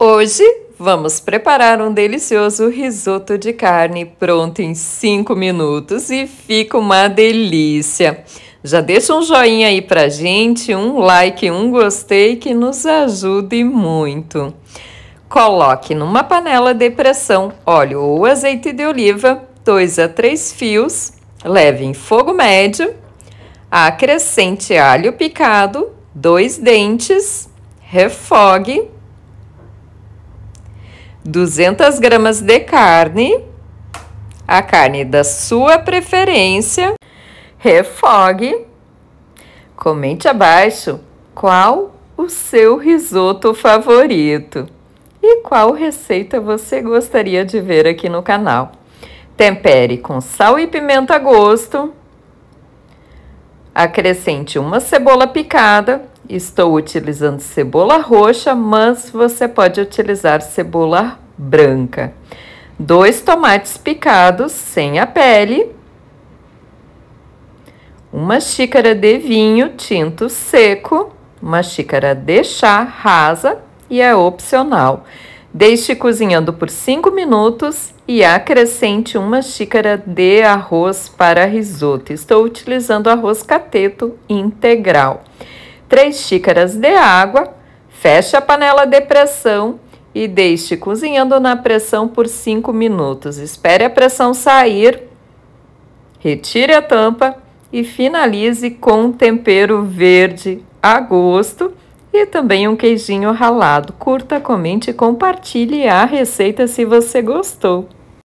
Hoje vamos preparar um delicioso risoto de carne pronto em 5 minutos e fica uma delícia. Já deixa um joinha aí pra gente, um like, um gostei que nos ajude muito. Coloque numa panela de pressão óleo ou azeite de oliva, 2 a 3 fios, leve em fogo médio, acrescente alho picado, dois dentes, refogue 200 gramas de carne, a carne da sua preferência, refogue. Comente abaixo qual o seu risoto favorito e qual receita você gostaria de ver aqui no canal. Tempere com sal e pimenta a gosto. Acrescente uma cebola picada Estou utilizando cebola roxa, mas você pode utilizar cebola branca. Dois tomates picados sem a pele. Uma xícara de vinho tinto seco. Uma xícara de chá rasa e é opcional. Deixe cozinhando por 5 minutos e acrescente uma xícara de arroz para risoto. Estou utilizando arroz cateto integral. 3 xícaras de água, feche a panela de pressão e deixe cozinhando na pressão por 5 minutos. Espere a pressão sair, retire a tampa e finalize com tempero verde a gosto e também um queijinho ralado. Curta, comente e compartilhe a receita se você gostou.